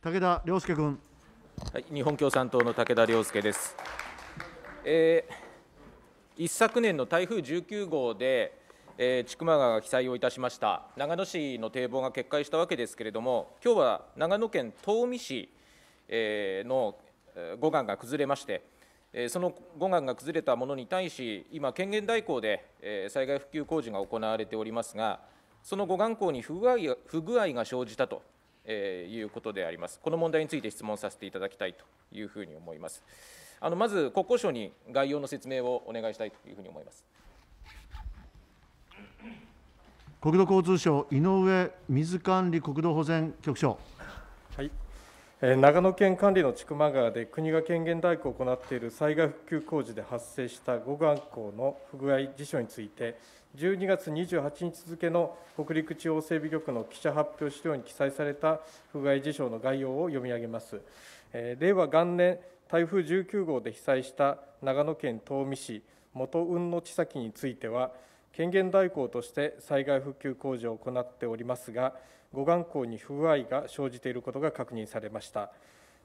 武田良介君。はい、日本共産党の武田良介です。えー、一昨年の台風19号で、えー、千曲川が被災をいたしました長野市の堤防が決壊したわけですけれども今日は長野県東御市、えー、の護岸が崩れまして、えその護岸が崩れたものに対し今権限代行で、え災害復旧工事が行われておりますがその護岸工に不具合が生じたとえー、いうことであります。この問題について質問させていただきたいというふうに思います。あのまず国交省に概要の説明をお願いしたいというふうに思います。国土交通省井上水管理国土保全局長。はい。えー、長野県管理の千曲川で国が権限代行を行っている災害復旧工事で発生した護岸工の不具合事象について。12月28日付の北陸地方整備局の記者発表資料に記載された不具合事象の概要を読み上げます。令和元年台風19号で被災した長野県東御市元雲野地崎については権限代行として災害復旧工事を行っておりますが護岸工に不具合が生じていることが確認されました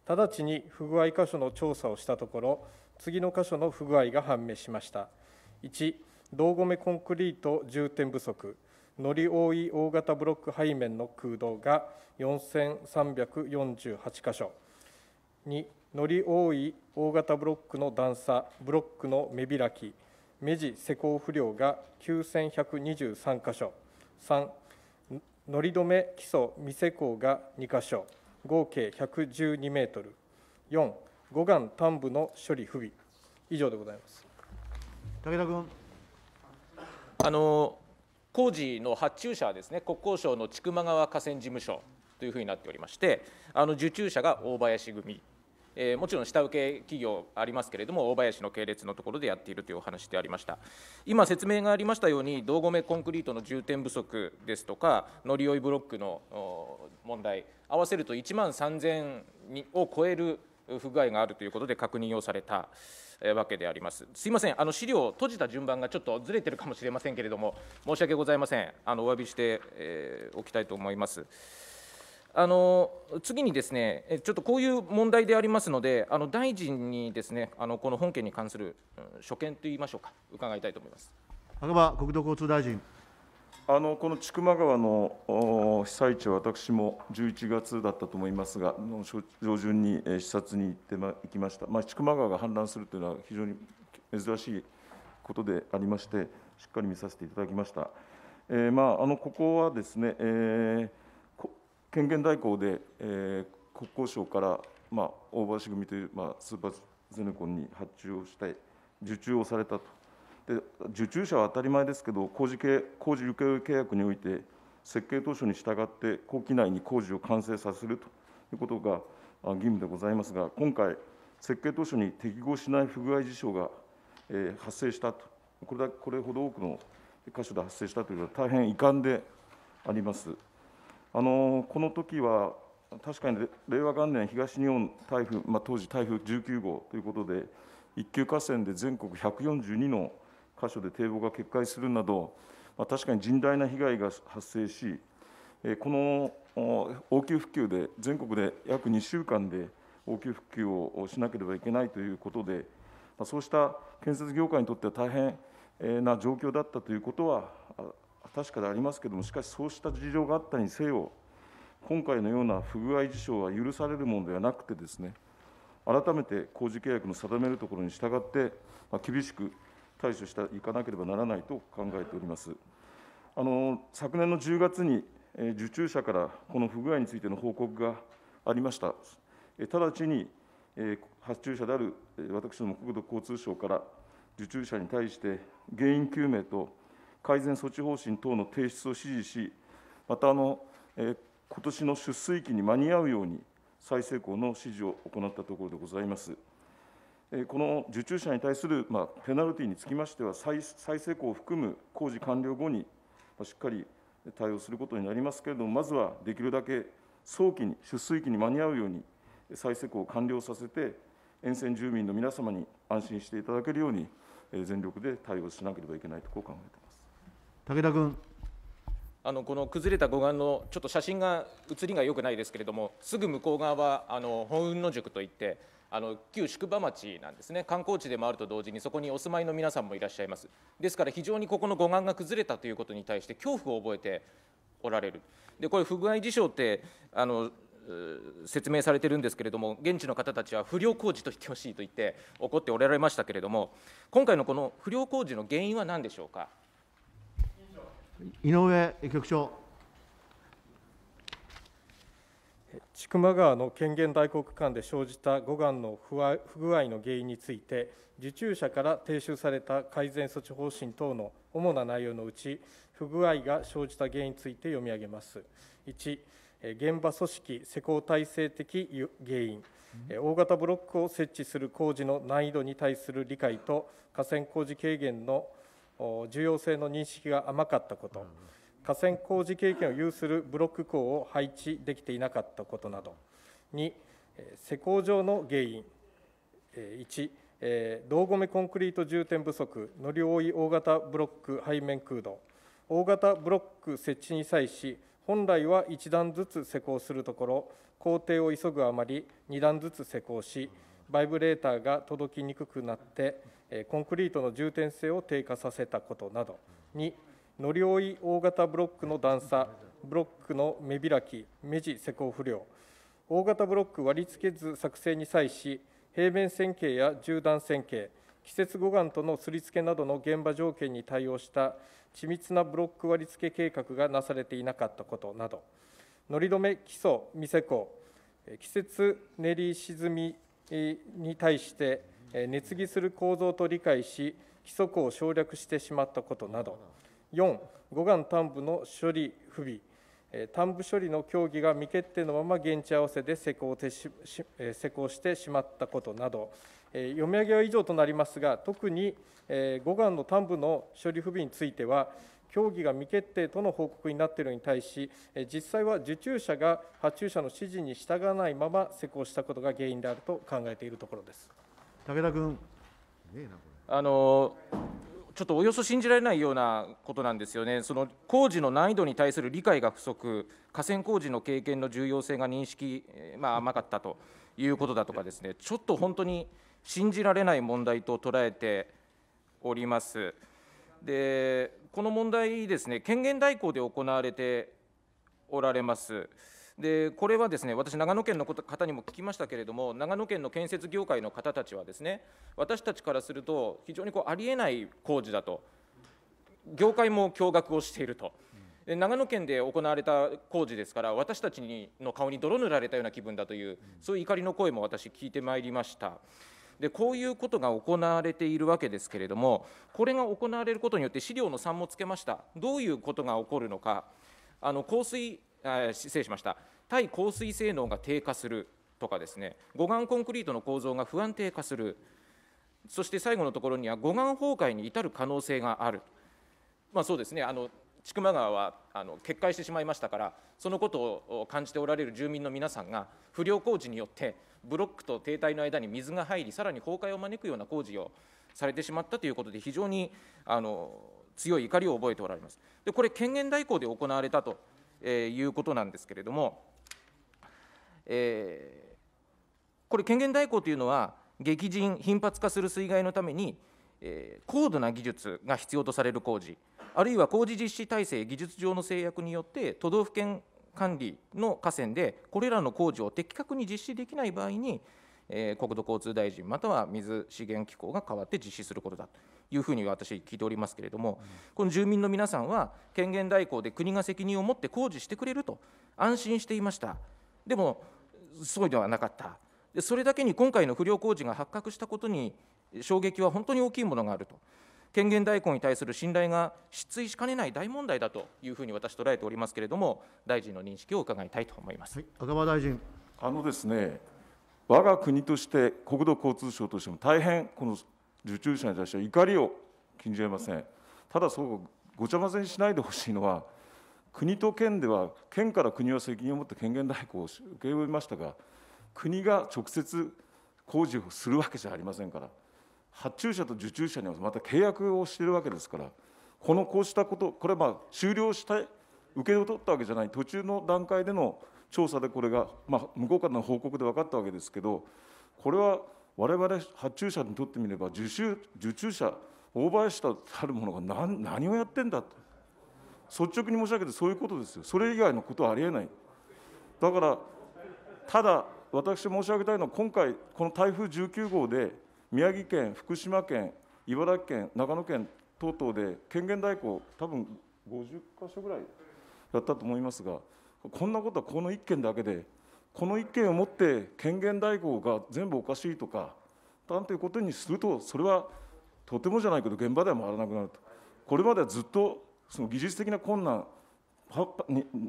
直ちに不具合箇所の調査をしたところ次の箇所の不具合が判明しました1後目コンクリート重点不足のり多い大型ブロック背面の空洞が4348箇所2のり多い大型ブロックの段差ブロックの目開き目地施工不良が9123箇所3のり止め基礎未施工が2箇所合計112メートル4護岸端部の処理不備以上でございます武田君あの工事の発注者はですね国交省の千曲川河川事務所というふうになっておりましてあの受注者が大林組、えー、もちろん下請け企業ありますけれども大林の系列のところでやっているというお話でありました今説明がありましたように後米コンクリートの重点不足ですとか乗り負いブロックの問題合わせると1万3000を超える不具合があるということで確認をされたわけであります。すいません、あの資料を閉じた順番がちょっとずれてるかもしれませんけれども、申し訳ございません、あのお詫びしてえおきたいと思います。あの次にですね、ちょっとこういう問題でありますので、あの大臣にですね、あのこの本件に関する所見といいましょうか、伺いたいと思います。赤羽国土交通大臣。あのこの千曲川の被災地は私も11月だったと思いますが、上旬に視察に行ってま行きました、まあ、千曲川が氾濫するというのは非常に珍しいことでありまして、しっかり見させていただきました。えーまあ、あのここはですね、えー、権限代行で、えー、国交省から、まあ、大橋組という、まあ、スーパーゼネコンに発注をして、受注をされたと。で受注者は当たり前ですけど工事工事請負契約において設計当初に従って工期内に工事を完成させるということが義務でございますが今回設計当初に適合しない不具合事象が、えー、発生したとこれだこれほど多くの箇所で発生したというのは大変遺憾であります。あのこの時は確かに令和元年東日本台風、まあ、当時台風19号ということで一級河川で全国142の箇所で堤防が決壊するなど、まあ、確かに甚大な被害が発生し、えこの応急復旧で、全国で約2週間で応急復旧をしなければいけないということで、まそうした建設業界にとっては大変な状況だったということは確かでありますけれども、しかしそうした事情があったにせよ、今回のような不具合事象は許されるものではなくてですね、改めて工事契約の定めるところに従って、ま厳しく対処していかなければならないと考えております。あの昨年の10月にえ受注者からこの不具合についての報告がありました。え直ちにえ発注者であるえ私ども国土交通省から受注者に対して原因究明と改善措置方針等の提出を指示し、またあの、え今年の出水期に間に合うように再施工の指示を行ったところでございます。この受注者に対する、まペナルティにつきましては再、再施工を含む工事完了後に、ましっかり対応することになりますけれども、まずはできるだけ早期に、出水期に間に合うように、再施工を完了させて、沿線住民の皆様に安心していただけるように、全力で対応しなければいけないと、こう考えています武田君。あのこの崩れた護岸のちょっと写真が写りが良くないですけれども、すぐ向こう側はあの本雲野塾といって、あの旧宿場町なんですね観光地でもあると同時にそこにお住まいの皆さんもいらっしゃいますですから非常にここの護岸が崩れたということに対して恐怖を覚えておられるでこれ不具合事象ってあの説明されてるんですけれども現地の方たちは不良工事と言ってほしいと言って怒っておられましたけれども今回のこの不良工事の原因は何でしょうか井上局長千曲川の権限代行区間で生じた護岸の不具合の原因について受注者から提出された改善措置方針等の主な内容のうち不具合が生じた原因について読み上げます1現場組織施工体制的原因大型ブロックを設置する工事の難易度に対する理解と河川工事軽減の重要性の認識が甘かったこと、うん河川工事経験を有するブロック工を配置できていなかったことなど2施工上の原因1銅米コンクリート充填不足乗り多い大型ブロック背面空洞大型ブロック設置に際し本来は1段ずつ施工するところ工程を急ぐあまり2段ずつ施工しバイブレーターが届きにくくなってコンクリートの充填性を低下させたことなど2乗り追い大型ブロックの段差、ブロックの目開き、目地施工不良、大型ブロック割り付け図作成に際し、平面線形や縦断線形、季節護岸とのすり付けなどの現場条件に対応した緻密なブロック割り付け計画がなされていなかったことなど、乗り止め基礎未施工、季節練り沈みに対して熱着する構造と理解し、基礎庫を省略してしまったことなど、4、護岸端部の処理不備、端部処理の協議が未決定のまま現地合わせで施工し施工してしまったことなど、読み上げは以上となりますが、特に護岸の端部の処理不備については、協議が未決定との報告になっているのに対し、実際は受注者が発注者の指示に従わないまま施工したことが原因であると考えているところです。武田君あのちょっとおよそ信じられないようなことなんですよね、その工事の難易度に対する理解が不足、河川工事の経験の重要性が認識、まあ、甘かったということだとかですね、ちょっと本当に信じられない問題と捉えております。でこの問題ですね、権限代行で行われておられます。でこれはですね私、長野県の方にも聞きましたけれども、長野県の建設業界の方たちは、ですね私たちからすると、非常にこうありえない工事だと、業界も驚愕をしていると。で長野県で行われた工事ですから私たちにの顔に泥塗られたような気分だというそういう怒りの声も私聞いてまいりましたでこういうことが行われているわけですけれどもこれが行われることによって資料の3もつけましたどういうことが起こるのかあの降水あ失礼しました耐降水性能が低下するとかですね護岸コンクリートの構造が不安定化するそして最後のところには護岸崩壊に至る可能性がある、まあ、そうですねあの千曲川はあの決壊してしまいましたからそのことを感じておられる住民の皆さんが不良工事によってブロックと停滞の間に水が入りさらに崩壊を招くような工事をされてしまったということで非常にあの強い怒りを覚えておられます。でこれ権限代行で行われたとえー、いうことなんですけれども、えー、これ権限代行というのは激甚頻発化する水害のために、えー、高度な技術が必要とされる工事あるいは工事実施体制技術上の制約によって都道府県管理の河川でこれらの工事を的確に実施できない場合に、えー、国土交通大臣または水資源機構が代わって実施することだと。いうふうに私、聞いておりますけれども、この住民の皆さんは、権限代行で国が責任を持って工事してくれると、安心していました、でも、そうではなかった、でそれだけに今回の不良工事が発覚したことに、衝撃は本当に大きいものがあると。権限代行に対する信頼が失墜しかねない大問題だというふうに私、捉えておりますけれども、大臣の認識を伺いたいと思います、はい、赤羽大臣。あのですね我が国として、国土交通省としても大変この受注者に対しては怒りを禁じれませんただそうごちゃ混ぜにしないでほしいのは国と県では県から国は責任を持って権限代行を受け負いましたが国が直接工事をするわけじゃありませんから発注者と受注者にはまた契約をしているわけですからこのこうしたことこれはまあ終了した受け取ったわけじゃない途中の段階での調査でこれが、まあ、向こうからの報告で分かったわけですけどこれは我々発注者にとってみれば受注受注者大林たるものが何何をやってんだと率直に申し上げてそういうことですよそれ以外のことはありえないだからただ私申し上げたいのは今回この台風19号で宮城県福島県茨城県長野県等々で権限代行多分50か所ぐらいやったと思いますがこんなことはこの1件だけでこの一件をもって権限代行が全部おかしいとかなんていうことにするとそれはとてもじゃないけど現場では回らなくなるとこれまではずっとその技術的な困難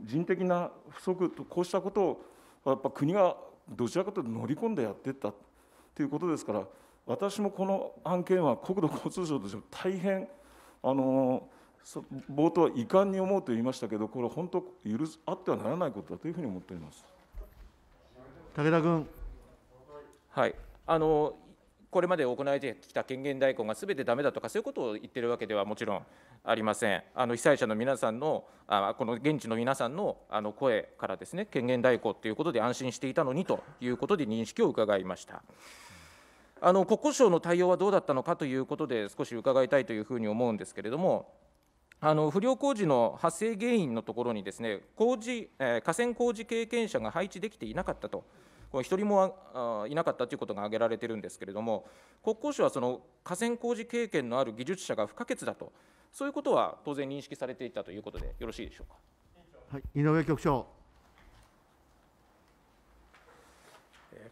人的な不足とこうしたことをやっぱ国がどちらかというと乗り込んでやっていったということですから私もこの案件は国土交通省としても大変あの冒頭は遺憾に思うと言いましたけどこれは本当許すあってはならないことだというふうに思っております。武田君。はい、あのこれまで行われてきた権限代行がすべてだめだとか、そういうことを言ってるわけではもちろんありません、あの被災者の皆さんの、あこの現地の皆さんのあの声からですね、権限代行ということで安心していたのにということで認識を伺いました。あの国交省の対応はどうだったのかということで、少し伺いたいというふうに思うんですけれども、あの不良工事の発生原因のところにですね工事、えー、河川工事経験者が配置できていなかったと、こ1人もいなかったということが挙げられているんですけれども、国交省はその河川工事経験のある技術者が不可欠だと、そういうことは当然認識されていたということで、よろしいでしょうか。はい、井上局長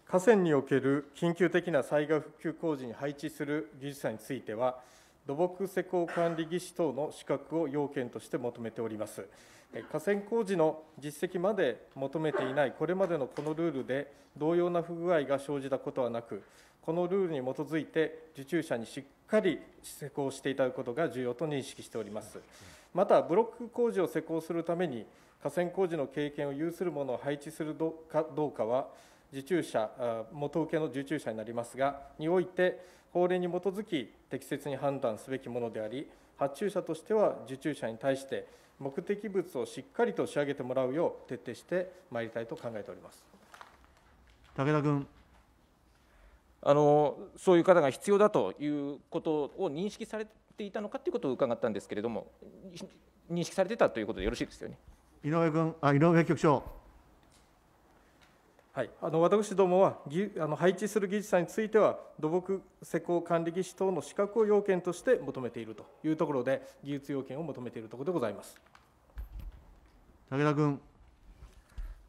河川における緊急的な災害復旧工事に配置する技術者については、土木施工管理技師等の資格を要件として求めております。河川工事の実績まで求めていない、これまでのこのルールで同様な不具合が生じたことはなく、このルールに基づいて、受注者にしっかり施工していただくことが重要と認識しております。また、ブロック工事を施工するために、河川工事の経験を有するものを配置するかどうかは、受注者、元請けの受注者になりますが、において、法令に基づき適切に判断すべきものであり、発注者としては受注者に対して目的物をしっかりと仕上げてもらうよう徹底してまいりたいと考えております武田君あのそういう方が必要だということを認識されていたのかということを伺ったんですけれども認識されてたということでよろしいですよね井上君あ井上局長はい、あの私どもはあの配置する技術者については土木施工管理技師等の資格を要件として求めているというところで技術要件を求めているところでございます武田君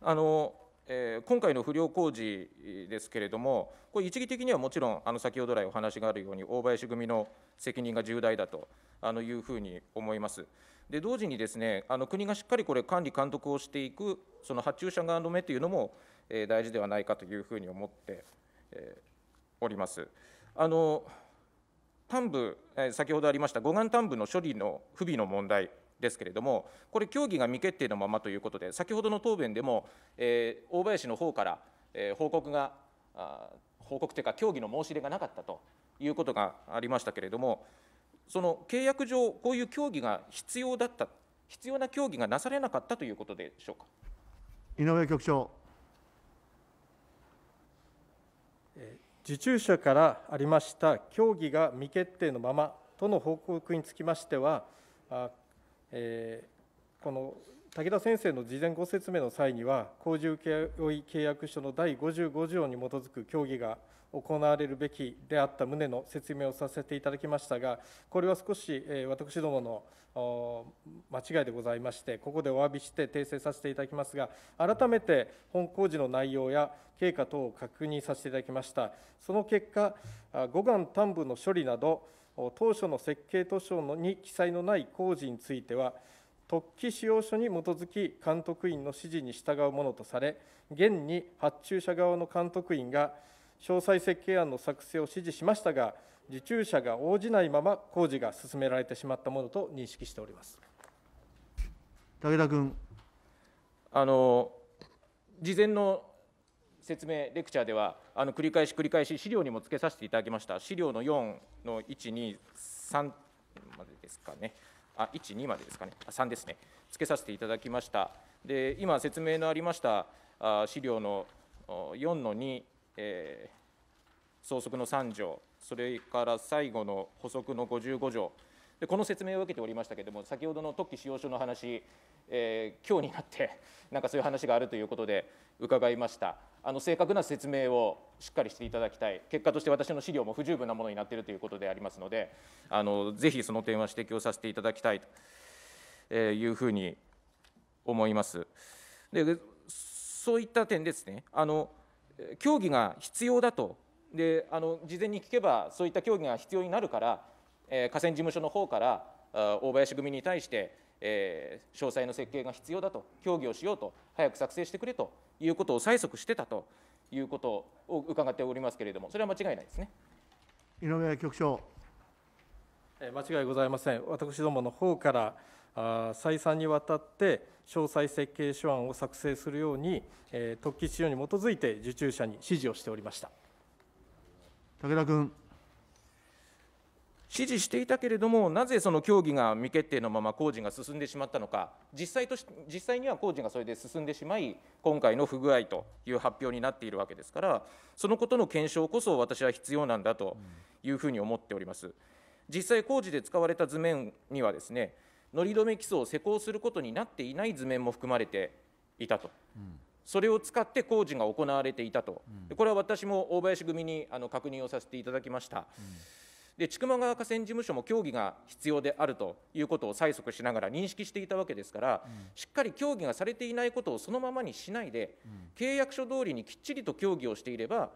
あの、え今回の不良工事ですけれどもこれ一義的にはもちろんあの先ほど来お話があるように大林組の責任が重大だとあのいうふうに思います。で同時にですねあの国がしっかりこれ管理監督をしていくその発注者側の目というのも大事ではないかというふうに思っております。あの端部先ほどありました護岸端部の処理の不備の問題ですけれども、これ、協議が未決定のままということで、先ほどの答弁でも、えー、大林の方から、えー、報告が報告というか、協議の申し入れがなかったということがありましたけれども、その契約上、こういう協議が必要だった、必要な協議がなされなかったということでしょうか。井上局長受注者からありました協議が未決定のままとの報告につきましては、あえー、この武田先生の事前ご説明の際には、工事請負契約書の第55条に基づく協議が行われるべきであった旨の説明をさせていただきましたが、これは少し私どもの間違いでございまして、ここでお詫びして訂正させていただきますが、改めて本工事の内容や経過等を確認させていただきました。その結果、護岸端部の処理など、当初の設計図書に記載のない工事については、特記使用書に基づき監督員の指示に従うものとされ、現に発注者側の監督員が詳細設計案の作成を指示しましたが、受注者が応じないまま工事が進められてしまったものと認識しております武田君あの事前の説明、レクチャーでは、あの繰り返し繰り返し、資料にもつけさせていただきました、資料の4の1、2、3までですかね、あ1、2までですかね、あ3ですね、つけさせていただきました、で今、説明のありました資料の4の2えー、則の3条、それから最後の補足の55条で、この説明を受けておりましたけれども、先ほどの特記使用書の話、えー、今日になって、なんかそういう話があるということで伺いました。あの正確な説明をしっかりしていただきたい、結果として私の資料も不十分なものになっているということでありますので、あのぜひその点は指摘をさせていただきたいというふうに思います。でそういった点ですねあの協議が必要だとであの事前に聞けばそういった協議が必要になるから、えー、河川事務所の方から大林組に対して、えー、詳細の設計が必要だと協議をしようと早く作成してくれということを催促してたということを伺っておりますけれどもそれは間違いないですね井上局長間違いございません私どもの方から再三にわたって詳細設計書案を作成するように、特記資料に基づいて受注者に指示をしておりました武田君。指示していたけれども、なぜその協議が未決定のまま工事が進んでしまったのか、実際とし実際には工事がそれで進んでしまい、今回の不具合という発表になっているわけですから、そのことの検証こそ私は必要なんだというふうに思っております。実際工事で使われた図面にはですね乗り止め基礎を施工することになっていない図面も含まれていたと。それを使って工事が行われていたと、これは私も大林組にあの確認をさせていただきました。で千曲川河川事務所も協議が必要であるということを催促しながら認識していたわけですから、うん、しっかり協議がされていないことをそのままにしないで、契約書通りにきっちりと協議をしていれば、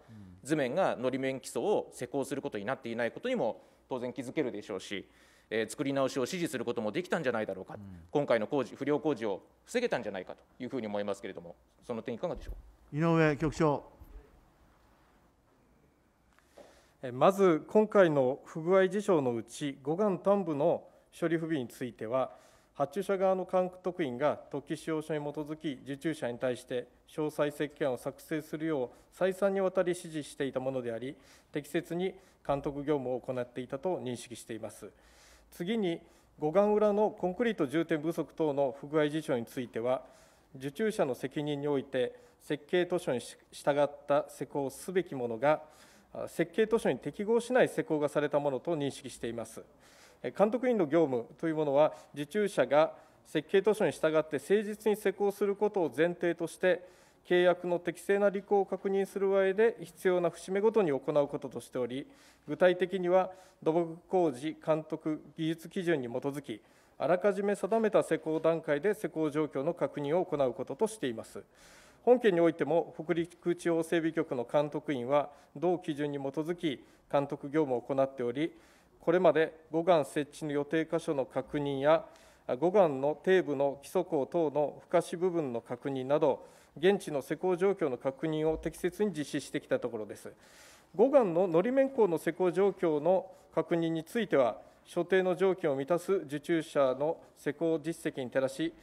図面がのり面基礎を施工することになっていないことにも当然気づけるでしょうし、えー、作り直しを支持することもできたんじゃないだろうか、うん、今回の工事不良工事を防げたんじゃないかというふうに思いますけれども、その点、いかがでしょう井上局長。まず今回の不具合事象のうち、護岸端部の処理不備については、発注者側の監督員が特記使用書に基づき、受注者に対して詳細設計案を作成するよう再三にわたり指示していたものであり、適切に監督業務を行っていたと認識しています。次に護岸裏のコンクリート充填不足等の不具合事象については受注者の責任において設計図書に従った施工すべきものが設計図書に適合しない施工がされたものと認識しています監督員の業務というものは受注者が設計図書に従って誠実に施工することを前提として契約の適正な履行を確認する上で必要な節目ごとに行うこととしており、具体的には土木工事監督技術基準に基づき、あらかじめ定めた施工段階で施工状況の確認を行うこととしています。本件においても、北陸地方整備局の監督員は、同基準に基づき、監督業務を行っており、これまで護岸設置の予定箇所の確認や、護岸の底部の基礎工等の不可視部分の確認など、現地の施工状況の確認を適切に実施してきたところです。5岸ののり面工の施工状況の確認については、所定の条件を満たす受注者の施工実績に照らし、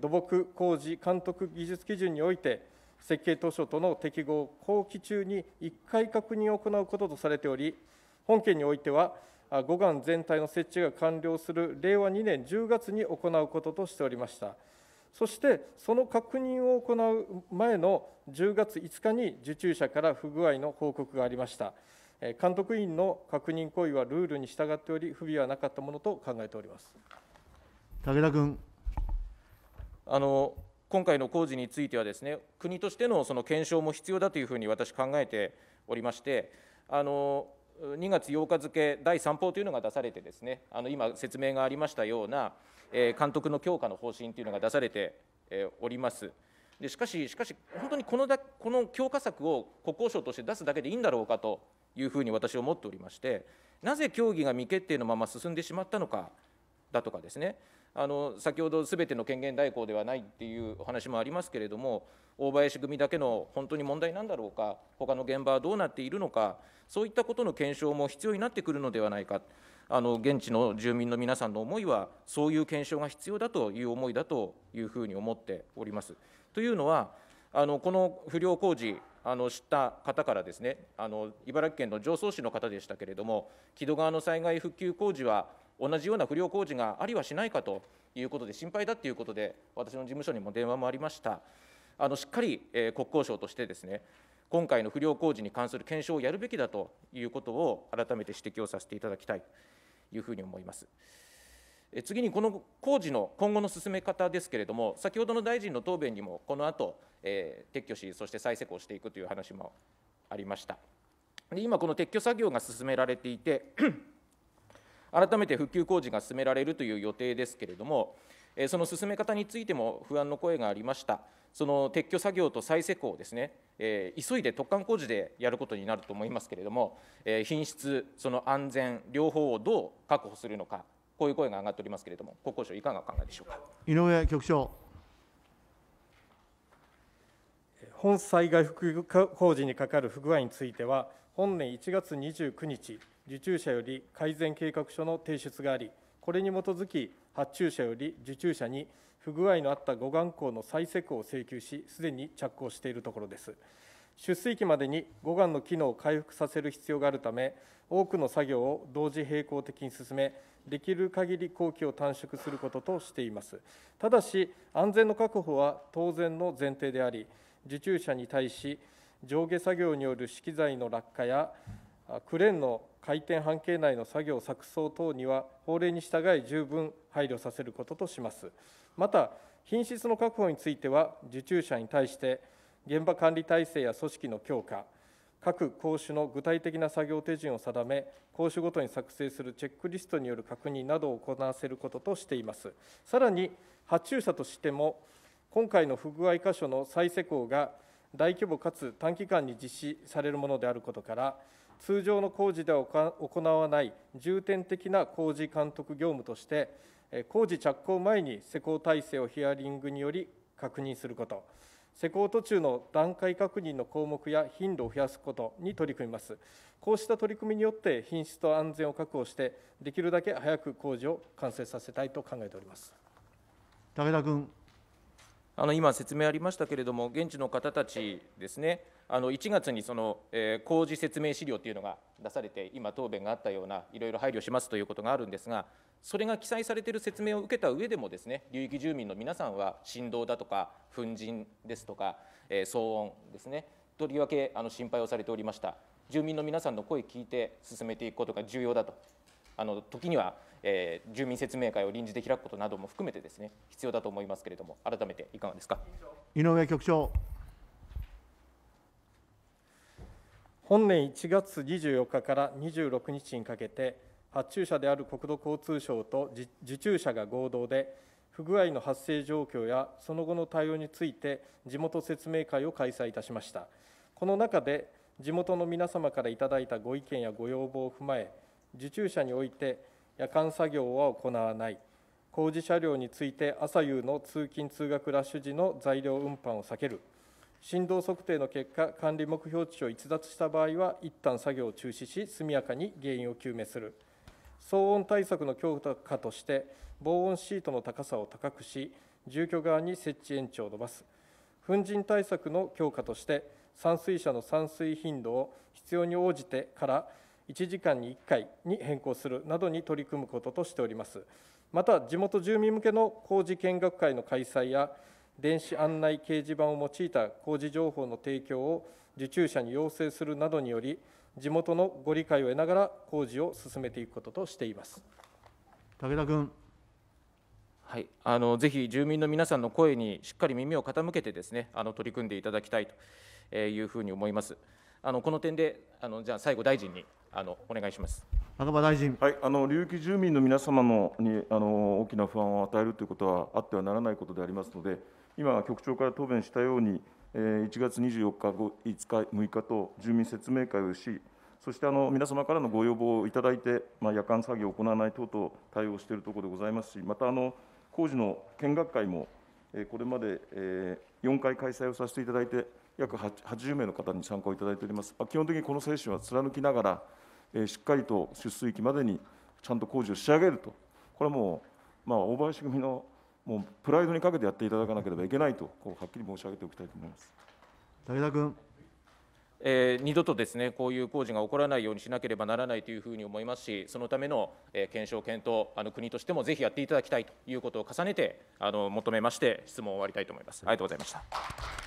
土木工事監督技術基準において、設計図書との適合後期中に1回確認を行うこととされており、本件においては、5岸全体の設置が完了する令和2年10月に行うこととしておりました。そしてその確認を行う前の10月5日に受注者から不具合の報告がありました。監督員の確認行為はルールに従っており、不備はなかったものと考えております武田君あの今回の工事についてはです、ね、国としてのその検証も必要だというふうに私、考えておりまして、あの2月8日付、第3報というのが出されてです、ね、あの今、説明がありましたような、え監督の強化の方針というのが出されております。でしかし、しかし本当にこのだこの強化策を国交省として出すだけでいいんだろうかというふうに私は思っておりまして、なぜ協議が未決定のまま進んでしまったのかだとかですね、あの先ほどすべての権限代行ではないっていうお話もありますけれども大林組だけの本当に問題なんだろうか他の現場はどうなっているのかそういったことの検証も必要になってくるのではないかあの現地の住民の皆さんの思いはそういう検証が必要だという思いだというふうに思っております。というのはあのこの不良工事あの知った方からですねあの茨城県の常総市の方でしたけれども木戸川の災害復旧工事は同じような不良工事がありはしないかということで心配だということで私の事務所にも電話もありましたあのしっかり、え国交省としてですね今回の不良工事に関する検証をやるべきだということを改めて指摘をさせていただきたいというふうに思います。次にこの工事の今後の進め方ですけれども、先ほどの大臣の答弁にも、このあと、えー、撤去し、そして再施工していくという話もありました。で今、この撤去作業が進められていて改めて復旧工事が進められるという予定ですけれども、その進め方についても不安の声がありました、その撤去作業と再施工ですね、え急いで突貫工事でやることになると思いますけれども、え品質、その安全、両方をどう確保するのか、こういう声が上がっておりますけれども、国交省、いかがお考えでしょうか。井上局長本災害復旧工事にかかる不具合については、本年1月29日、受注者より改善計画書の提出があり、これに基づき、発注者より受注者に不具合のあった護岸工の再施工を請求し、すでに着工しているところです。出水期までに護岸の機能を回復させる必要があるため、多くの作業を同時並行的に進め、できる限り工期を短縮することとしています。ただし、安全の確保は当然の前提であり、受注者に対し、上下作業による資機材の落下やクレーンの回転半径内の作業錯綜等には法令に従い十分配慮させることとしますまた品質の確保については受注者に対して現場管理体制や組織の強化各講師の具体的な作業手順を定め講師ごとに作成するチェックリストによる確認などを行わせることとしていますさらに発注者としても今回の不具合箇所の再施工が大規模かつ短期間に実施されるものであることから通常の工事では行わない重点的な工事監督業務として、工事着工前に施工体制をヒアリングにより確認すること、施工途中の段階確認の項目や頻度を増やすことに取り組みます。こうした取り組みによって、品質と安全を確保して、できるだけ早く工事を完成させたいと考えております。武田君。あの今、説明ありましたけれども、現地の方たちですね、あの1月にその、えー、工事説明資料というのが出されて、今、答弁があったような、いろいろ配慮しますということがあるんですが、それが記載されている説明を受けた上でもですね、流域住民の皆さんは、振動だとか、粉塵ですとか、えー、騒音ですね、とりわけあの心配をされておりました。住民の皆さんの声聞いて進めていくことが重要だとあの時にはえー、住民説明会を臨時で開くことなども含めてですね必要だと思いますけれども改めていかがですか井上局長本年1月24日から26日にかけて発注者である国土交通省と受注者が合同で不具合の発生状況やその後の対応について地元説明会を開催いたしましたこの中で地元の皆様からいただいたご意見やご要望を踏まえ受注者において夜間作業は行わない、工事車両について朝夕の通勤・通学ラッシュ時の材料運搬を避ける、振動測定の結果、管理目標値を逸脱した場合は、一旦作業を中止し、速やかに原因を究明する。騒音対策の強化として、防音シートの高さを高くし、住居側に設置延長を伸ばす。粉塵対策の強化として、散水車の散水頻度を必要に応じてから1時間に1回に変更するなどに取り組むこととしておりますまた地元住民向けの工事見学会の開催や電子案内掲示板を用いた工事情報の提供を受注者に要請するなどにより地元のご理解を得ながら工事を進めていくこととしています武田君。はい、あのぜひ住民の皆さんの声にしっかり耳を傾けてですねあの取り組んでいただきたいというふうに思います。あのこの点であのじゃあ最後大臣にあのお願いします。赤場大臣、はい、あの流域住民の皆様のにあの大きな不安を与えるということはあってはならないことでありますので、今、局長から答弁したように、え1月24日、5日、6日と住民説明会をし、そしてあの皆様からのご要望をいただいて、まあ、夜間作業を行わない等々対応しているところでございますし、またあの工事の見学会も、えこれまで、え4回開催をさせていただいて、約80名の方に参加をいただいております、基本的にこの精神は貫きながら、しっかりと出水期までにちゃんと工事を仕上げると、これはもう、まあ、大林組のもうプライドにかけてやっていただかなければいけないと、こうはっきり申し上げておきたいと思います武田君。えー、二度とですねこういう工事が起こらないようにしなければならないというふうに思いますし、そのための、えー、検証、検討、あの国としてもぜひやっていただきたいということを重ねてあの求めまして、質問を終わりたいと思います。ありがとうございました。